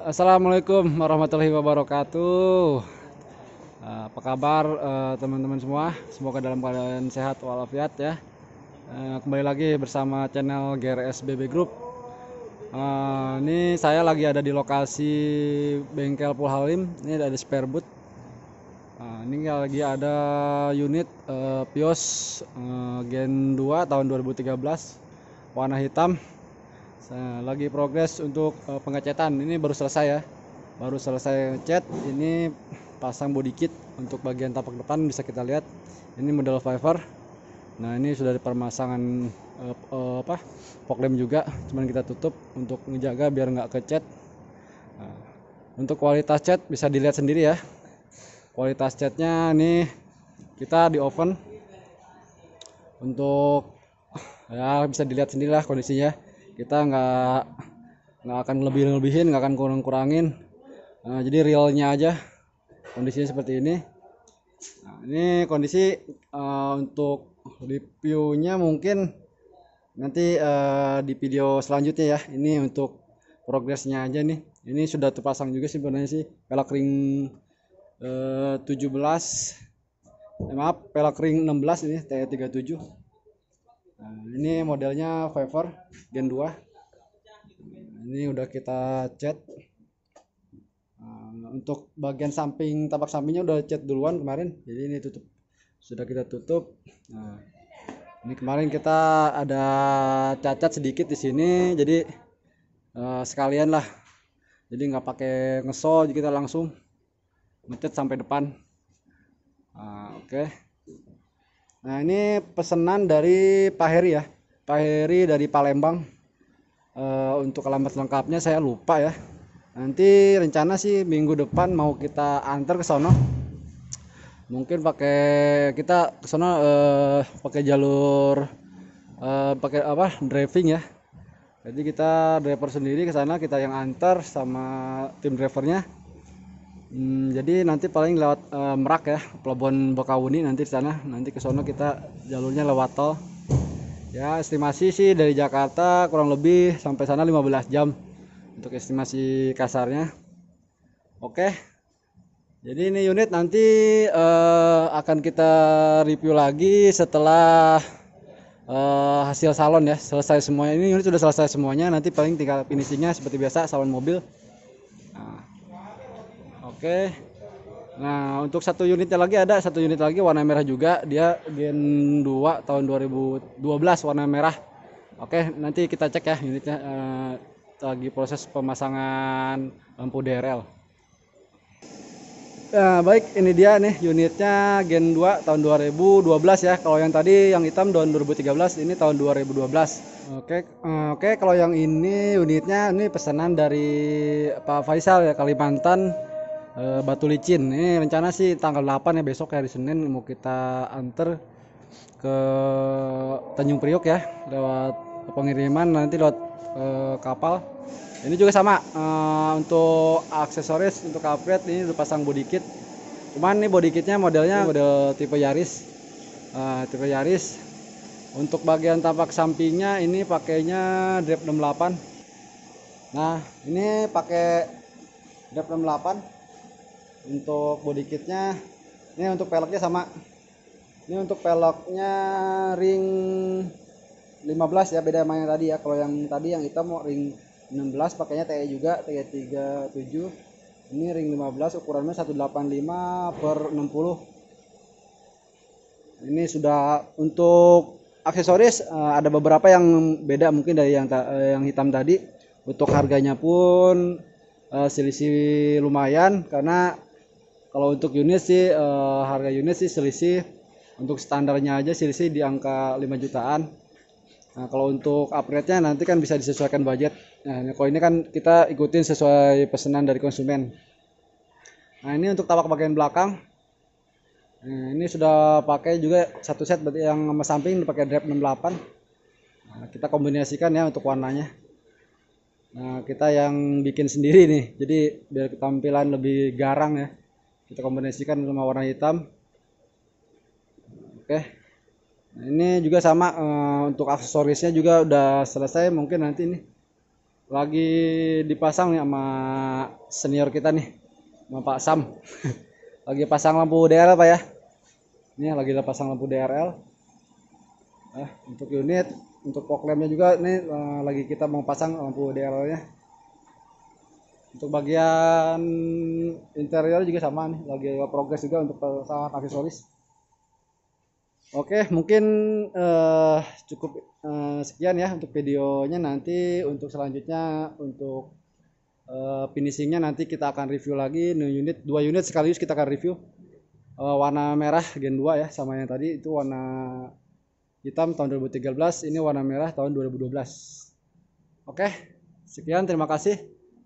Assalamualaikum warahmatullahi wabarakatuh. Eh, apa kabar eh, teman-teman semua? Semoga dalam keadaan sehat walafiat ya. Eh, kembali lagi bersama channel GRS BB Group. Ini saya lagi ada di lokasi bengkel Pulhalim. Ini ada spare boot. Ini lagi ada unit Pios Gen 2 tahun 2013 warna hitam Nah, lagi progres untuk uh, pengecetan. Ini baru selesai ya. Baru selesai cat. Ini pasang body kit untuk bagian tapak depan bisa kita lihat. Ini model Viver Nah, ini sudah di uh, uh, apa? Poklem juga, cuman kita tutup untuk menjaga biar nggak kecat. Nah, untuk kualitas cat bisa dilihat sendiri ya. Kualitas catnya ini kita di oven untuk ya bisa dilihat sendirilah kondisinya kita nggak nggak akan lebih lebihin nggak akan kurang kurangin nah, jadi realnya aja kondisinya seperti ini nah, ini kondisi uh, untuk reviewnya mungkin nanti uh, di video selanjutnya ya ini untuk progresnya aja nih ini sudah terpasang juga sih sebenarnya sih pelak ring eh, uh, 17 eh, maaf pelak ring 16 ini T37 Nah, ini modelnya Fiverr Gen 2. Ini udah kita cat. Nah, untuk bagian samping tapak sampingnya udah cat duluan kemarin. Jadi ini tutup sudah kita tutup. Nah, ini kemarin kita ada cacat sedikit di sini. Jadi eh, sekalian lah. Jadi nggak pakai ngesol, kita langsung ngecat sampai depan. Nah, Oke. Okay. Nah ini pesanan dari Pak Heri ya, Pak Heri dari Palembang. E, untuk alamat lengkapnya saya lupa ya. Nanti rencana sih minggu depan mau kita antar ke sono. Mungkin pakai kita ke sono e, pakai jalur e, pakai apa driving ya. Jadi kita driver sendiri ke sana kita yang antar sama tim drivernya Hmm, jadi nanti paling lewat e, Merak ya, Pelabuhan Bakauheni nanti di sana. Nanti ke sono kita jalurnya lewat tol. Ya, estimasi sih dari Jakarta kurang lebih sampai sana 15 jam untuk estimasi kasarnya. Oke. Jadi ini unit nanti e, akan kita review lagi setelah e, hasil salon ya, selesai semuanya. Ini unit sudah selesai semuanya, nanti paling tinggal finishingnya seperti biasa salon mobil. Nah Oke. Nah, untuk satu unitnya lagi ada satu unit lagi warna merah juga. Dia Gen 2 tahun 2012 warna merah. Oke, nanti kita cek ya unitnya eh, lagi proses pemasangan lampu DRL. Nah, baik ini dia nih unitnya Gen 2 tahun 2012 ya. Kalau yang tadi yang hitam tahun 2013, ini tahun 2012. Oke, eh, oke kalau yang ini unitnya ini pesanan dari Pak Faisal ya Kalimantan uh, Batu Licin. Ini rencana sih tanggal 8 ya besok ya, hari Senin mau kita anter ke Tanjung Priok ya lewat pengiriman nanti lewat uh, kapal. Ini juga sama uh, untuk aksesoris untuk kampret ini udah pasang body kit. Cuman ini body kitnya modelnya model tipe Yaris. Uh, tipe Yaris. Untuk bagian tampak sampingnya ini pakainya drip 68. Nah, ini pakai DAP 68 untuk body kitnya ini untuk peleknya sama ini untuk peleknya ring 15 ya beda sama yang tadi ya kalau yang tadi yang hitam mau ring 16 pakainya TE juga TE 37 ini ring 15 ukurannya 185 per 60 ini sudah untuk aksesoris eh, ada beberapa yang beda mungkin dari yang eh, yang hitam tadi untuk harganya pun eh, selisih lumayan karena kalau untuk unit sih uh, harga unit sih selisih untuk standarnya aja selisih di angka 5 jutaan nah kalau untuk upgrade-nya nanti kan bisa disesuaikan budget nah kalau ini kan kita ikutin sesuai pesanan dari konsumen nah ini untuk tabak bagian belakang nah, ini sudah pakai juga satu set berarti yang sama samping pakai drap 68 Nah, kita kombinasikan ya untuk warnanya. Nah, kita yang bikin sendiri nih. Jadi biar tampilan lebih garang ya kita kombinasikan sama warna hitam oke nah, ini juga sama e, untuk aksesorisnya juga udah selesai mungkin nanti ini lagi dipasang nih sama senior kita nih sama Pak Sam lagi pasang lampu DRL Pak ya ini lagi pasang lampu DRL nah, eh, untuk unit untuk poklemnya juga ini e, eh, lagi kita mau pasang lampu DRL nya untuk bagian interior juga sama nih lagi progres juga untuk pesawat aksesoris Oke, mungkin uh, cukup uh, sekian ya untuk videonya. Nanti untuk selanjutnya untuk uh, finishingnya nanti kita akan review lagi new unit, dua unit sekaligus kita akan review. Uh, warna merah Gen 2 ya sama yang tadi itu warna hitam tahun 2013, ini warna merah tahun 2012. Oke, sekian terima kasih.